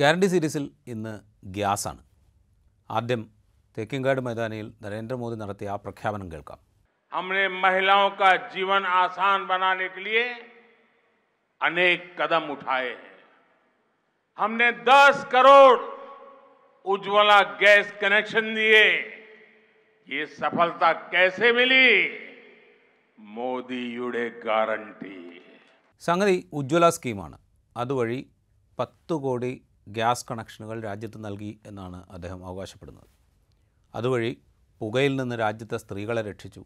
guarantee सीरिसी इन gas आद्यम तेकिंगाड मैदानी नरेंद्र मोदी आ प्रख्यापन हमने महिलाओं का जीवन आसान बनाने के लिए अनेक कदम उठाए हैं हमने 10 करोड़ उज्ज्वला गैस कनेक्शन दिए ये सफलता कैसे मिली मोदी युडे गारंटी संगति उज्ज्वला स्कीम अदी पत्कोड़ी ഗ്യാസ് കണക്ഷനുകൾ രാജ്യത്ത് നൽകി എന്നാണ് അദ്ദേഹം അവകാശപ്പെടുന്നത് അതുവഴി പുകയിൽ നിന്ന് രാജ്യത്തെ സ്ത്രീകളെ രക്ഷിച്ചു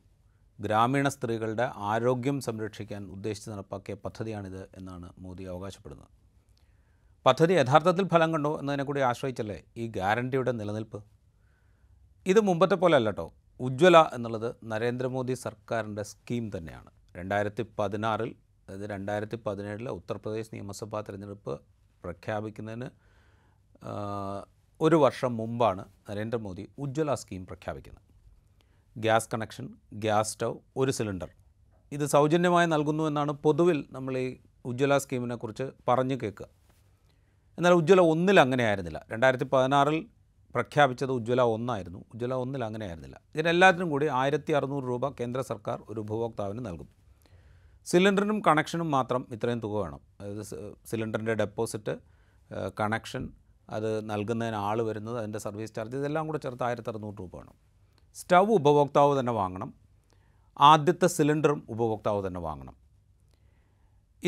ഗ്രാമീണ സ്ത്രീകളുടെ ആരോഗ്യം സംരക്ഷിക്കാൻ ഉദ്ദേശിച്ച് നടപ്പാക്കിയ പദ്ധതിയാണിത് എന്നാണ് മോദി അവകാശപ്പെടുന്നത് പദ്ധതി യഥാർത്ഥത്തിൽ ഫലം കണ്ടോ എന്നതിനെ കൂടി ആശ്രയിച്ചല്ലേ ഈ ഗ്യാരണ്ടിയുടെ നിലനിൽപ്പ് ഇത് മുമ്പത്തെ പോലെ അല്ല കേട്ടോ ഉജ്ജ്വല എന്നുള്ളത് നരേന്ദ്രമോദി സർക്കാരിൻ്റെ സ്കീം തന്നെയാണ് രണ്ടായിരത്തി പതിനാറിൽ അതായത് രണ്ടായിരത്തി പതിനേഴിലെ ഉത്തർപ്രദേശ് നിയമസഭാ തിരഞ്ഞെടുപ്പ് പ്രഖ്യാപിക്കുന്നതിന് ഒരു വർഷം മുമ്പാണ് നരേന്ദ്രമോദി ഉജ്ജ്വല സ്കീം പ്രഖ്യാപിക്കുന്നത് ഗ്യാസ് കണക്ഷൻ ഗ്യാസ് സ്റ്റൗ ഒരു സിലിണ്ടർ ഇത് സൗജന്യമായി നൽകുന്നു എന്നാണ് പൊതുവിൽ നമ്മൾ ഈ ഉജ്ജ്വല സ്കീമിനെക്കുറിച്ച് പറഞ്ഞു കേൾക്കുക എന്നാൽ ഉജ്ജ്വല ഒന്നിൽ അങ്ങനെ ആയിരുന്നില്ല രണ്ടായിരത്തി പതിനാറിൽ പ്രഖ്യാപിച്ചത് ഉജ്ജ്വല ഒന്നായിരുന്നു ഉജ്ജ്വല ഒന്നിൽ അങ്ങനെ ആയിരുന്നില്ല ഇതിനെല്ലാത്തിനും കൂടി ആയിരത്തി അറുന്നൂറ് രൂപ കേന്ദ്ര സർക്കാർ ഒരു ഉപഭോക്താവിന് നൽകും സിലിണ്ടറിനും കണക്ഷനും മാത്രം ഇത്രയും തുക വേണം അതായത് സിലിണ്ടറിൻ്റെ ഡെപ്പോസിറ്റ് കണക്ഷൻ അത് നൽകുന്നതിന് ആൾ വരുന്നത് അതിൻ്റെ സർവീസ് ചാർജ് ഇതെല്ലാം കൂടെ ചേർത്ത് ആയിരത്തി അറുന്നൂറ് രൂപ വേണം സ്റ്റൗ ഉപഭോക്താവ് തന്നെ വാങ്ങണം ആദ്യത്തെ സിലിണ്ടറും ഉപഭോക്താവ് തന്നെ വാങ്ങണം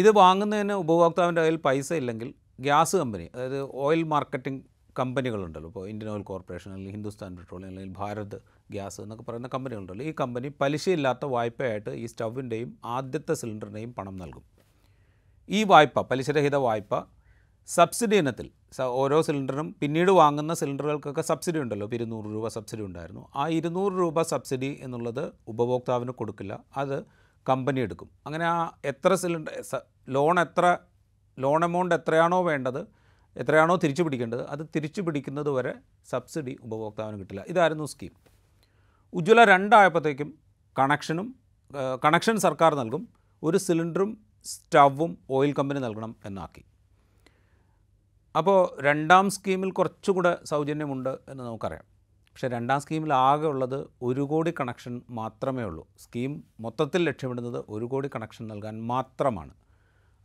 ഇത് വാങ്ങുന്നതിന് ഉപഭോക്താവിൻ്റെ കയ്യിൽ പൈസ ഇല്ലെങ്കിൽ ഗ്യാസ് കമ്പനി അതായത് ഓയിൽ മാർക്കറ്റിംഗ് കമ്പനികളുണ്ടല്ലോ ഇപ്പോൾ ഇന്ത്യൻ ഓയിൽ കോർപ്പറേഷൻ അല്ലെങ്കിൽ ഹിന്ദുസ്ഥാൻ പെട്രോളിയം അല്ലെങ്കിൽ ഭാരത് ഗ്യാസ് എന്നൊക്കെ പറയുന്ന കമ്പനികളുണ്ടല്ലോ ഈ കമ്പനി പലിശയില്ലാത്ത വായ്പയായിട്ട് ഈ സ്റ്റവിൻ്റെയും ആദ്യത്തെ സിലിണ്ടറിൻ്റെയും പണം നൽകും ഈ വായ്പ പലിശരഹിത വായ്പ സബ്സിഡി ഇനത്തിൽ ഓരോ സിലിണ്ടറിനും പിന്നീട് വാങ്ങുന്ന സിലിണ്ടറുകൾക്കൊക്കെ സബ്സിഡി ഉണ്ടല്ലോ ഇപ്പോൾ ഇരുന്നൂറ് രൂപ സബ്സിഡി ഉണ്ടായിരുന്നു ആ ഇരുന്നൂറ് രൂപ സബ്സിഡി എന്നുള്ളത് ഉപഭോക്താവിന് കൊടുക്കില്ല അത് കമ്പനി എടുക്കും അങ്ങനെ ആ എത്ര സിലിണ്ടർ ലോൺ എത്ര ലോൺ എമൗണ്ട് എത്രയാണോ വേണ്ടത് എത്രയാണോ തിരിച്ചു പിടിക്കേണ്ടത് അത് തിരിച്ചു പിടിക്കുന്നത് വരെ സബ്സിഡി ഉപഭോക്താവിന് കിട്ടില്ല ഇതായിരുന്നു സ്കീം ഉജ്ജ്വല രണ്ടായപ്പോഴത്തേക്കും കണക്ഷനും കണക്ഷൻ സർക്കാർ നൽകും ഒരു സിലിണ്ടറും സ്റ്റവും ഓയിൽ കമ്പനി നൽകണം എന്നാക്കി അപ്പോൾ രണ്ടാം സ്കീമിൽ കൂടെ സൗജന്യമുണ്ട് എന്ന് നമുക്കറിയാം പക്ഷേ രണ്ടാം സ്കീമിൽ ആകെ ഉള്ളത് ഒരു കോടി കണക്ഷൻ മാത്രമേ ഉള്ളൂ സ്കീം മൊത്തത്തിൽ ലക്ഷ്യമിടുന്നത് ഒരു കോടി കണക്ഷൻ നൽകാൻ മാത്രമാണ്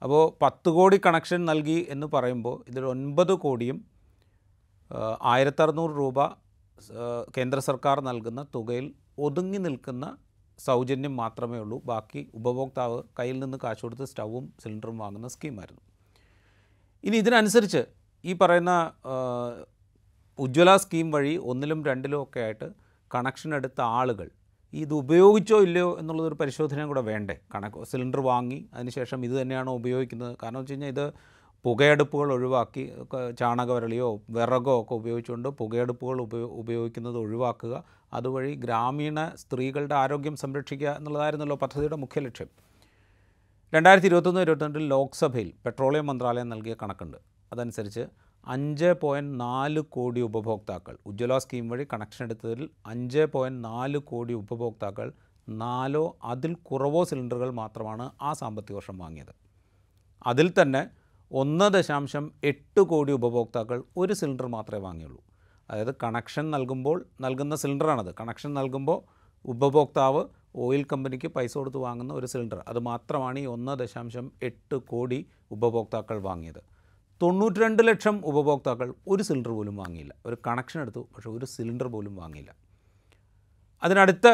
അപ്പോൾ പത്ത് കോടി കണക്ഷൻ നൽകി എന്ന് പറയുമ്പോൾ ഇതിൽ ഒൻപത് കോടിയും ആയിരത്തറുന്നൂറ് രൂപ കേന്ദ്ര സർക്കാർ നൽകുന്ന തുകയിൽ ഒതുങ്ങി നിൽക്കുന്ന സൗജന്യം മാത്രമേ ഉള്ളൂ ബാക്കി ഉപഭോക്താവ് കയ്യിൽ നിന്ന് കാശ് കൊടുത്ത് സ്റ്റൗവും സിലിണ്ടറും വാങ്ങുന്ന സ്കീമായിരുന്നു ഇനി ഇതിനനുസരിച്ച് ഈ പറയുന്ന ഉജ്ജ്വല സ്കീം വഴി ഒന്നിലും രണ്ടിലും ഒക്കെ ആയിട്ട് കണക്ഷൻ എടുത്ത ആളുകൾ ഇത് ഉപയോഗിച്ചോ ഇല്ലയോ എന്നുള്ളതൊരു പരിശോധനയും കൂടെ വേണ്ടേ കണക്ക് സിലിണ്ടർ വാങ്ങി അതിനുശേഷം ഇത് തന്നെയാണോ ഉപയോഗിക്കുന്നത് കാരണം വെച്ച് കഴിഞ്ഞാൽ ഇത് പുകയെടുപ്പുകൾ ഒഴിവാക്കി ചാണകവരളിയോ വിറകോ ഒക്കെ ഉപയോഗിച്ചുകൊണ്ട് പുകയെടുപ്പുകൾ ഉപയോഗിക്കുന്നത് ഒഴിവാക്കുക അതുവഴി ഗ്രാമീണ സ്ത്രീകളുടെ ആരോഗ്യം സംരക്ഷിക്കുക എന്നുള്ളതായിരുന്നല്ലോ പദ്ധതിയുടെ മുഖ്യ ലക്ഷ്യം രണ്ടായിരത്തി ഇരുപത്തൊന്ന് ഇരുപത്തിരണ്ടിൽ ലോക്സഭയിൽ പെട്രോളിയം മന്ത്രാലയം നൽകിയ കണക്കുണ്ട് അതനുസരിച്ച് അഞ്ച് പോയിൻറ്റ് നാല് കോടി ഉപഭോക്താക്കൾ ഉജ്ജ്വല സ്കീം വഴി കണക്ഷൻ എടുത്തതിൽ അഞ്ച് പോയിൻറ്റ് നാല് കോടി ഉപഭോക്താക്കൾ നാലോ അതിൽ കുറവോ സിലിണ്ടറുകൾ മാത്രമാണ് ആ സാമ്പത്തിക വർഷം വാങ്ങിയത് അതിൽ തന്നെ ഒന്ന് ദശാംശം എട്ട് കോടി ഉപഭോക്താക്കൾ ഒരു സിലിണ്ടർ മാത്രമേ വാങ്ങിയുള്ളൂ അതായത് കണക്ഷൻ നൽകുമ്പോൾ നൽകുന്ന സിലിണ്ടറാണത് കണക്ഷൻ നൽകുമ്പോൾ ഉപഭോക്താവ് ഓയിൽ കമ്പനിക്ക് പൈസ കൊടുത്ത് വാങ്ങുന്ന ഒരു സിലിണ്ടർ അത് മാത്രമാണ് ഈ ഒന്ന് ദശാംശം എട്ട് കോടി ഉപഭോക്താക്കൾ വാങ്ങിയത് രണ്ട് ലക്ഷം ഉപഭോക്താക്കൾ ഒരു സിലിണ്ടർ പോലും വാങ്ങിയില്ല ഒരു കണക്ഷൻ എടുത്തു പക്ഷേ ഒരു സിലിണ്ടർ പോലും വാങ്ങിയില്ല അതിനടുത്ത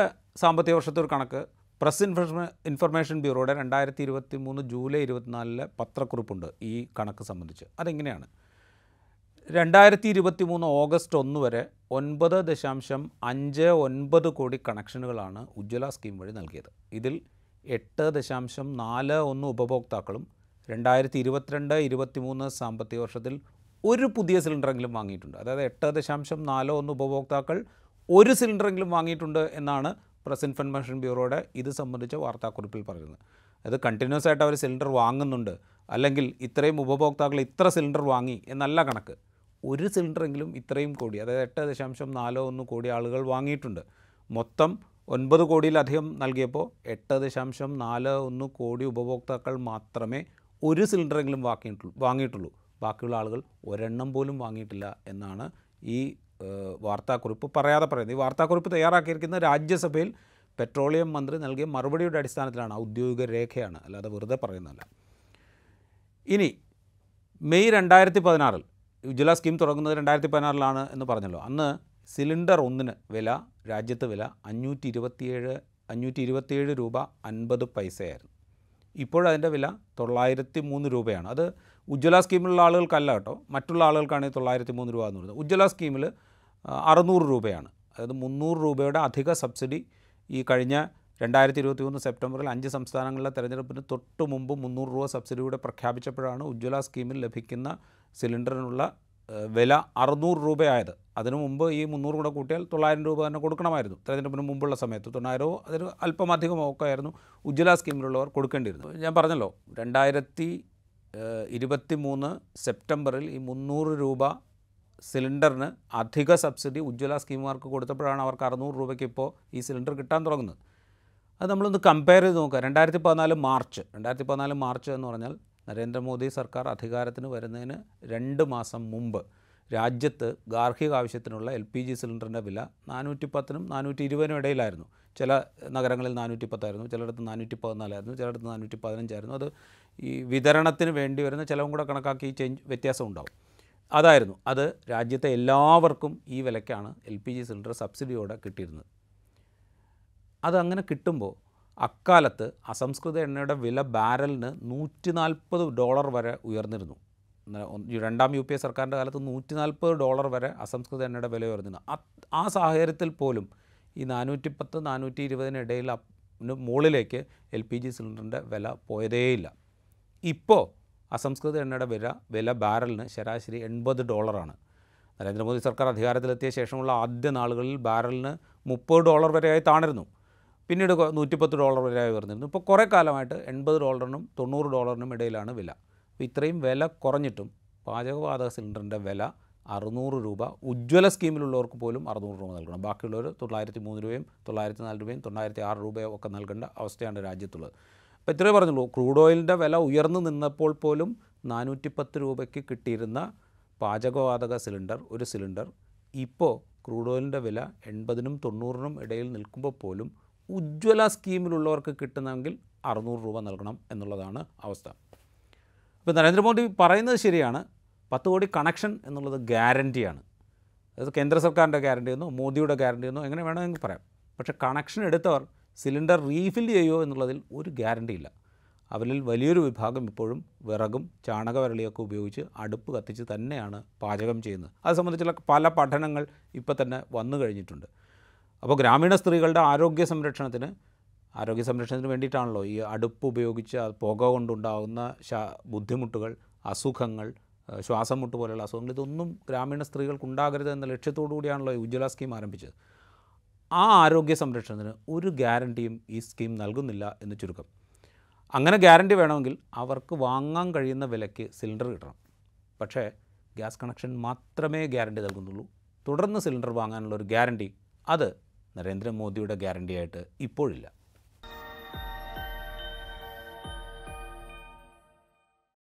സാമ്പത്തിക വർഷത്തെ ഒരു കണക്ക് പ്രസ് ഇൻഫർമേ ഇൻഫർമേഷൻ ബ്യൂറോയുടെ രണ്ടായിരത്തി ഇരുപത്തി മൂന്ന് ജൂലൈ ഇരുപത്തിനാലിലെ പത്രക്കുറിപ്പുണ്ട് ഈ കണക്ക് സംബന്ധിച്ച് അതെങ്ങനെയാണ് രണ്ടായിരത്തി ഇരുപത്തി മൂന്ന് ഓഗസ്റ്റ് ഒന്ന് വരെ ഒൻപത് ദശാംശം അഞ്ച് ഒൻപത് കോടി കണക്ഷനുകളാണ് ഉജ്ജ്വല സ്കീം വഴി നൽകിയത് ഇതിൽ എട്ട് ദശാംശം നാല് ഒന്ന് ഉപഭോക്താക്കളും രണ്ടായിരത്തി ഇരുപത്തിരണ്ട് ഇരുപത്തിമൂന്ന് സാമ്പത്തിക വർഷത്തിൽ ഒരു പുതിയ സിലിണ്ടറെങ്കിലും വാങ്ങിയിട്ടുണ്ട് അതായത് എട്ട് ദശാംശം നാല് ഒന്ന് ഉപഭോക്താക്കൾ ഒരു സിലിണ്ടറെങ്കിലും വാങ്ങിയിട്ടുണ്ട് എന്നാണ് പ്രസ് ഇൻഫർമേഷൻ ബ്യൂറോയുടെ ഇത് സംബന്ധിച്ച വാർത്താക്കുറിപ്പിൽ പറയുന്നത് അത് കണ്ടിന്യൂസ് ആയിട്ട് അവർ സിലിണ്ടർ വാങ്ങുന്നുണ്ട് അല്ലെങ്കിൽ ഇത്രയും ഉപഭോക്താക്കൾ ഇത്ര സിലിണ്ടർ വാങ്ങി എന്നല്ല കണക്ക് ഒരു സിലിണ്ടറെങ്കിലും ഇത്രയും കോടി അതായത് എട്ട് ദശാംശം നാലോ ഒന്ന് കോടി ആളുകൾ വാങ്ങിയിട്ടുണ്ട് മൊത്തം ഒൻപത് കോടിയിലധികം നൽകിയപ്പോൾ എട്ട് ദശാംശം നാല് ഒന്ന് കോടി ഉപഭോക്താക്കൾ മാത്രമേ ഒരു സിലിണ്ടറെങ്കിലും വാങ്ങിയിട്ടുള്ളൂ വാങ്ങിയിട്ടുള്ളൂ ബാക്കിയുള്ള ആളുകൾ ഒരെണ്ണം പോലും വാങ്ങിയിട്ടില്ല എന്നാണ് ഈ വാർത്താക്കുറിപ്പ് പറയാതെ പറയുന്നത് ഈ വാർത്താക്കുറിപ്പ് തയ്യാറാക്കിയിരിക്കുന്ന രാജ്യസഭയിൽ പെട്രോളിയം മന്ത്രി നൽകിയ മറുപടിയുടെ അടിസ്ഥാനത്തിലാണ് ഔദ്യോഗിക രേഖയാണ് അല്ലാതെ വെറുതെ പറയുന്നതല്ല ഇനി മെയ് രണ്ടായിരത്തി പതിനാറിൽ ഉജ്ജ്വല സ്കീം തുടങ്ങുന്നത് രണ്ടായിരത്തി പതിനാറിലാണ് എന്ന് പറഞ്ഞല്ലോ അന്ന് സിലിണ്ടർ ഒന്നിന് വില രാജ്യത്ത് വില അഞ്ഞൂറ്റി ഇരുപത്തിയേഴ് അഞ്ഞൂറ്റി ഇരുപത്തിയേഴ് രൂപ അൻപത് പൈസയായിരുന്നു ഇപ്പോഴതിൻ്റെ വില തൊള്ളായിരത്തി മൂന്ന് രൂപയാണ് അത് ഉജ്ജ്വല സ്കീമിലുള്ള ആളുകൾക്കല്ല കേട്ടോ മറ്റുള്ള ആളുകൾക്കാണെങ്കിൽ തൊള്ളായിരത്തി മൂന്ന് രൂപ എന്ന് പറയുന്നത് ഉജ്ജ്വല സ്കീമിൽ അറുന്നൂറ് രൂപയാണ് അതായത് മുന്നൂറ് രൂപയുടെ അധിക സബ്സിഡി ഈ കഴിഞ്ഞ രണ്ടായിരത്തി ഇരുപത്തി മൂന്ന് സെപ്റ്റംബറിൽ അഞ്ച് സംസ്ഥാനങ്ങളിലെ തെരഞ്ഞെടുപ്പിന് തൊട്ട് മുമ്പ് മുന്നൂറ് രൂപ സബ്സിഡി കൂടെ പ്രഖ്യാപിച്ചപ്പോഴാണ് ഉജ്ജ്വല സ്കീമിൽ ലഭിക്കുന്ന സിലിണ്ടറിനുള്ള വില അറുന്നൂറ് രൂപയായത് അതിനു മുമ്പ് ഈ മുന്നൂറ് കൂടെ കൂട്ടിയാൽ തൊള്ളായിരം രൂപ തന്നെ കൊടുക്കണമായിരുന്നു തെരഞ്ഞെടുപ്പിന് മുമ്പുള്ള സമയത്ത് തൊണ്ണായിരമോ അതിന് അല്പമധികമോ ഒക്കെ ആയിരുന്നു ഉജ്ജ്വല സ്കീമിലുള്ളവർ കൊടുക്കേണ്ടിയിരുന്നു ഞാൻ പറഞ്ഞല്ലോ രണ്ടായിരത്തി ഇരുപത്തി മൂന്ന് സെപ്റ്റംബറിൽ ഈ മുന്നൂറ് രൂപ സിലിണ്ടറിന് അധിക സബ്സിഡി ഉജ്ജ്വല സ്കീമുകാർക്ക് കൊടുത്തപ്പോഴാണ് അവർക്ക് അറുന്നൂറ് രൂപയ്ക്ക് ഇപ്പോൾ ഈ സിലിണ്ടർ കിട്ടാൻ തുടങ്ങുന്നത് അത് നമ്മളൊന്ന് കമ്പയർ ചെയ്ത് നോക്കുക രണ്ടായിരത്തി പതിനാല് മാർച്ച് രണ്ടായിരത്തി പതിനാല് മാർച്ച് എന്ന് പറഞ്ഞാൽ നരേന്ദ്രമോദി സർക്കാർ അധികാരത്തിന് വരുന്നതിന് രണ്ട് മാസം മുമ്പ് രാജ്യത്ത് ഗാർഹിക ആവശ്യത്തിനുള്ള എൽ പി ജി സിലിണ്ടറിൻ്റെ വില നാനൂറ്റി പത്തിനും നാനൂറ്റി ഇരുപതിനും ഇടയിലായിരുന്നു ചില നഗരങ്ങളിൽ നാനൂറ്റി പത്തായിരുന്നു ചിലയിടത്ത് നാനൂറ്റി പതിനാലായിരുന്നു ചിലയിടത്ത് നാനൂറ്റി പതിനഞ്ചായിരുന്നു അത് ഈ വിതരണത്തിന് വേണ്ടി വരുന്ന ചിലവും കൂടെ കണക്കാക്കി ചേഞ്ച് വ്യത്യാസം ഉണ്ടാവും അതായിരുന്നു അത് രാജ്യത്തെ എല്ലാവർക്കും ഈ വിലയ്ക്കാണ് എൽ പി ജി സിലിണ്ടർ സബ്സിഡിയോടെ കിട്ടിയിരുന്നത് അതങ്ങനെ കിട്ടുമ്പോൾ അക്കാലത്ത് അസംസ്കൃത എണ്ണയുടെ വില ബാരലിന് നൂറ്റി നാൽപ്പത് ഡോളർ വരെ ഉയർന്നിരുന്നു രണ്ടാം യു പി എ സർക്കാരിൻ്റെ കാലത്ത് നൂറ്റി നാൽപ്പത് ഡോളർ വരെ അസംസ്കൃത എണ്ണയുടെ വില ഉയർന്നിരുന്നു ആ സാഹചര്യത്തിൽ പോലും ഈ നാനൂറ്റി പത്ത് നാനൂറ്റി ഇരുപതിനിടയിൽ മുകളിലേക്ക് എൽ പി ജി സിലിണ്ടറിൻ്റെ വില പോയതേയില്ല ഇപ്പോൾ അസംസ്കൃത എണ്ണയുടെ വില വില ബാരലിന് ശരാശരി എൺപത് ഡോളറാണ് നരേന്ദ്രമോദി സർക്കാർ അധികാരത്തിലെത്തിയ ശേഷമുള്ള ആദ്യ നാളുകളിൽ ബാരലിന് മുപ്പത് ഡോളർ വരെയായി താണിരുന്നു പിന്നീട് നൂറ്റിപ്പത്ത് ഡോളർ വരെ വരുന്നിരുന്നു ഇപ്പോൾ കുറേ കാലമായിട്ട് എൺപത് ഡോളറിനും തൊണ്ണൂറ് ഡോളറിനും ഇടയിലാണ് വില അപ്പോൾ ഇത്രയും വില കുറഞ്ഞിട്ടും പാചകവാതക സിലിണ്ടറിൻ്റെ വില അറുന്നൂറ് രൂപ ഉജ്ജ്വല സ്കീമിലുള്ളവർക്ക് പോലും അറുന്നൂറ് രൂപ നൽകണം ബാക്കിയുള്ളവർ തൊള്ളായിരത്തി മൂന്ന് രൂപയും തൊള്ളായിരത്തി നാല് രൂപയും തൊള്ളായിരത്തി ആറ് രൂപയും ഒക്കെ നൽകേണ്ട അവസ്ഥയാണ് രാജ്യത്തുള്ളത് അപ്പോൾ ഇത്രയേ പറഞ്ഞുള്ളൂ ക്രൂഡ് ഓയിലിൻ്റെ വില ഉയർന്നു നിന്നപ്പോൾ പോലും നാനൂറ്റിപ്പത്ത് രൂപയ്ക്ക് കിട്ടിയിരുന്ന പാചകവാതക സിലിണ്ടർ ഒരു സിലിണ്ടർ ഇപ്പോൾ ക്രൂഡ് ഓയിലിൻ്റെ വില എൺപതിനും തൊണ്ണൂറിനും ഇടയിൽ നിൽക്കുമ്പോൾ പോലും ഉജ്ജ്വല സ്കീമിലുള്ളവർക്ക് കിട്ടുന്നെങ്കിൽ അറുന്നൂറ് രൂപ നൽകണം എന്നുള്ളതാണ് അവസ്ഥ ഇപ്പോൾ നരേന്ദ്രമോദി പറയുന്നത് ശരിയാണ് പത്ത് കോടി കണക്ഷൻ എന്നുള്ളത് ഗ്യാരൻറ്റിയാണ് അത് കേന്ദ്ര സർക്കാരിൻ്റെ ഗ്യാരണ്ടി എന്നോ മോദിയുടെ ഗ്യാരണ്ടി എന്നോ എങ്ങനെ വേണമെങ്കിൽ പറയാം പക്ഷേ കണക്ഷൻ എടുത്തവർ സിലിണ്ടർ റീഫിൽ ചെയ്യുമോ എന്നുള്ളതിൽ ഒരു ഗ്യാരണ്ടി ഇല്ല അവരിൽ വലിയൊരു വിഭാഗം ഇപ്പോഴും വിറകും ചാണകവരളിയൊക്കെ ഉപയോഗിച്ച് അടുപ്പ് കത്തിച്ച് തന്നെയാണ് പാചകം ചെയ്യുന്നത് അത് സംബന്ധിച്ചുള്ള പല പഠനങ്ങൾ ഇപ്പോൾ തന്നെ വന്നു കഴിഞ്ഞിട്ടുണ്ട് അപ്പോൾ ഗ്രാമീണ സ്ത്രീകളുടെ ആരോഗ്യ സംരക്ഷണത്തിന് ആരോഗ്യ സംരക്ഷണത്തിന് വേണ്ടിയിട്ടാണല്ലോ ഈ അടുപ്പ് ഉപയോഗിച്ച് പുക കൊണ്ടുണ്ടാകുന്ന ബുദ്ധിമുട്ടുകൾ അസുഖങ്ങൾ ശ്വാസം മുട്ട് പോലെയുള്ള അസുഖങ്ങൾ ഇതൊന്നും ഗ്രാമീണ സ്ത്രീകൾക്ക് ഉണ്ടാകരുത് എന്ന ലക്ഷ്യത്തോടു കൂടിയാണല്ലോ ഈ ഉജ്ജ്വല സ്കീം ആരംഭിച്ചത് ആ ആരോഗ്യ സംരക്ഷണത്തിന് ഒരു ഗ്യാരണ്ടിയും ഈ സ്കീം നൽകുന്നില്ല എന്ന് ചുരുക്കം അങ്ങനെ ഗ്യാരണ്ടി വേണമെങ്കിൽ അവർക്ക് വാങ്ങാൻ കഴിയുന്ന വിലയ്ക്ക് സിലിണ്ടർ കിട്ടണം പക്ഷേ ഗ്യാസ് കണക്ഷൻ മാത്രമേ ഗ്യാരണ്ടി നൽകുന്നുള്ളൂ തുടർന്ന് സിലിണ്ടർ വാങ്ങാനുള്ള ഒരു ഗ്യാരണ്ടി അത് നരേന്ദ്രമോദിയുടെ ഗ്യാരണ്ടിയായിട്ട് ഇപ്പോഴില്ല